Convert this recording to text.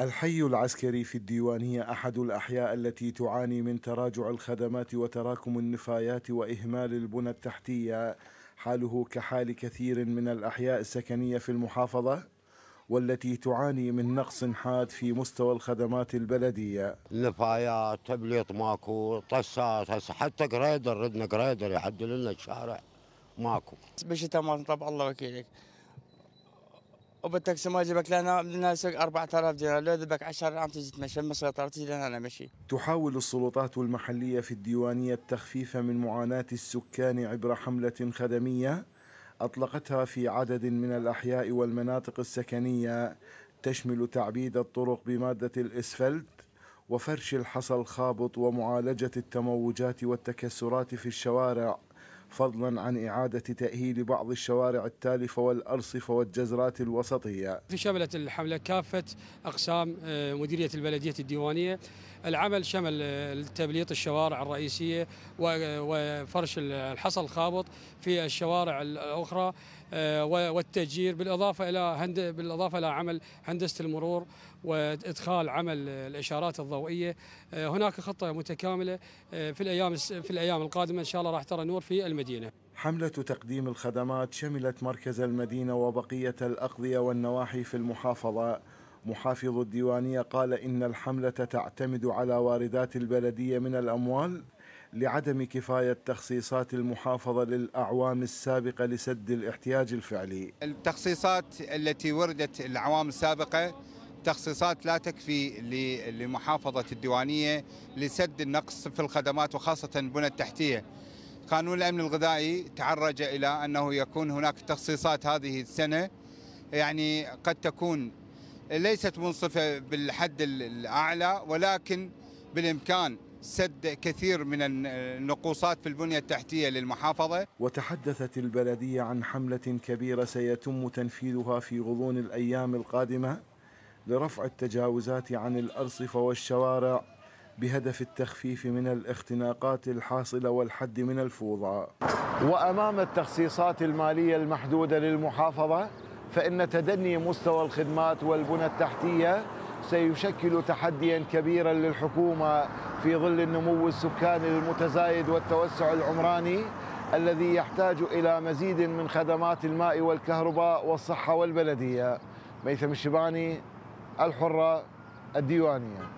الحي العسكري في الديوانية أحد الأحياء التي تعاني من تراجع الخدمات وتراكم النفايات وإهمال البنى التحتية حاله كحال كثير من الأحياء السكنية في المحافظة والتي تعاني من نقص حاد في مستوى الخدمات البلدية نفايات تبليط ماكو طسات هسه حتى قريدر ردنا قريدر يعدل لنا الشارع ماكو بشتاء ما طبع الله وكيلك وبالتاكسي ما يجيبك لنا بدنا نسوق 4000 دينار لو يذبك 10 عم تجي تمشي ما سيطرتي لنا انا مشي. تحاول السلطات المحليه في الديوانيه التخفيف من معاناه السكان عبر حمله خدميه اطلقتها في عدد من الاحياء والمناطق السكنيه تشمل تعبيد الطرق بماده الاسفلت وفرش الحصى الخابط ومعالجه التموجات والتكسرات في الشوارع فضلا عن إعادة تأهيل بعض الشوارع التالفة والأرصفة والجزرات الوسطية شملت الحملة كافة أقسام آه، مديرية البلدية الديوانية العمل شمل آه، تبليط الشوارع الرئيسية آه، وفرش الحصى الخابط في الشوارع الأخرى والتجير بالإضافة إلى بالإضافة إلى عمل هندسة المرور وإدخال عمل الإشارات الضوئية هناك خطة متكاملة في الأيام في الأيام القادمة إن شاء الله راح ترى نور في المدينة المدينة حملة تقديم الخدمات شملت مركز المدينة وبقية الأقضية والنواحي في المحافظة محافظ الديوانية قال إن الحملة تعتمد على واردات البلدية من الأموال لعدم كفاية تخصيصات المحافظة للأعوام السابقة لسد الاحتياج الفعلي التخصيصات التي وردت الأعوام السابقة تخصيصات لا تكفي لمحافظة الديوانية لسد النقص في الخدمات وخاصة البنى التحتية قانون الامن الغذائي تعرج الى انه يكون هناك تخصيصات هذه السنه يعني قد تكون ليست منصفه بالحد الاعلى ولكن بالامكان سد كثير من النقوصات في البنية التحتية للمحافظة وتحدثت البلدية عن حملة كبيرة سيتم تنفيذها في غضون الأيام القادمة لرفع التجاوزات عن الأرصفة والشوارع بهدف التخفيف من الاختناقات الحاصله والحد من الفوضى. وامام التخصيصات الماليه المحدوده للمحافظه فان تدني مستوى الخدمات والبنى التحتيه سيشكل تحديا كبيرا للحكومه في ظل النمو السكاني المتزايد والتوسع العمراني الذي يحتاج الى مزيد من خدمات الماء والكهرباء والصحه والبلديه. ميثم الشباني الحره الديوانيه